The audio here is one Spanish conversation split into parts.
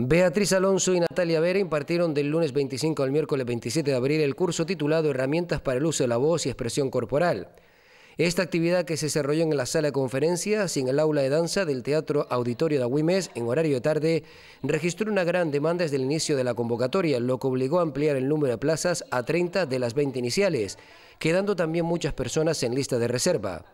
Beatriz Alonso y Natalia Vera impartieron del lunes 25 al miércoles 27 de abril el curso titulado Herramientas para el uso de la voz y expresión corporal. Esta actividad que se desarrolló en la sala de conferencias sin en el aula de danza del Teatro Auditorio de Agüimes en horario de tarde registró una gran demanda desde el inicio de la convocatoria, lo que obligó a ampliar el número de plazas a 30 de las 20 iniciales, quedando también muchas personas en lista de reserva.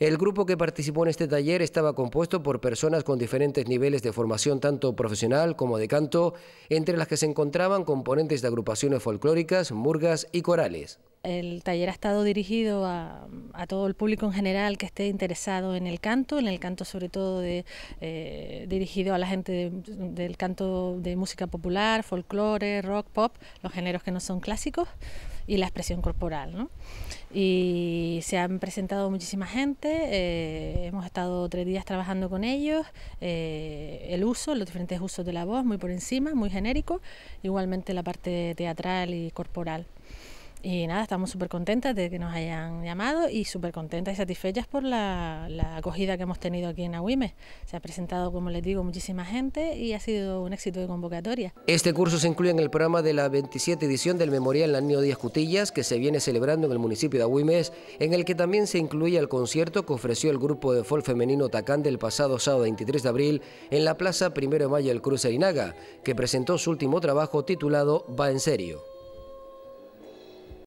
El grupo que participó en este taller estaba compuesto por personas con diferentes niveles de formación, tanto profesional como de canto, entre las que se encontraban componentes de agrupaciones folclóricas, murgas y corales. El taller ha estado dirigido a, todo el público en general que esté interesado en el canto, en el canto sobre todo de, eh, dirigido a la gente del canto de música popular, folclore, rock, pop, los géneros que no son clásicos y la expresión corporal. ¿no? Y se han presentado muchísima gente, eh, hemos estado tres días trabajando con ellos, eh, el uso, los diferentes usos de la voz, muy por encima, muy genérico, igualmente la parte teatral y corporal. Y nada, estamos súper contentas de que nos hayan llamado y súper contentas y satisfechas por la, acogida que hemos tenido aquí en AWIME. Se ha presentado, como les digo, muchísima gente y ha sido un éxito de convocatoria. Este curso se incluye en el programa de la 27 edición del Memorial año Díaz Cutillas, que se viene celebrando en el municipio de Agüimes, en el que también se incluye el concierto que ofreció el grupo de folk femenino Tacán del pasado sábado 23 de abril en la plaza Primero de mayo del Cruz Arinaga, que presentó su último trabajo titulado Va en serio.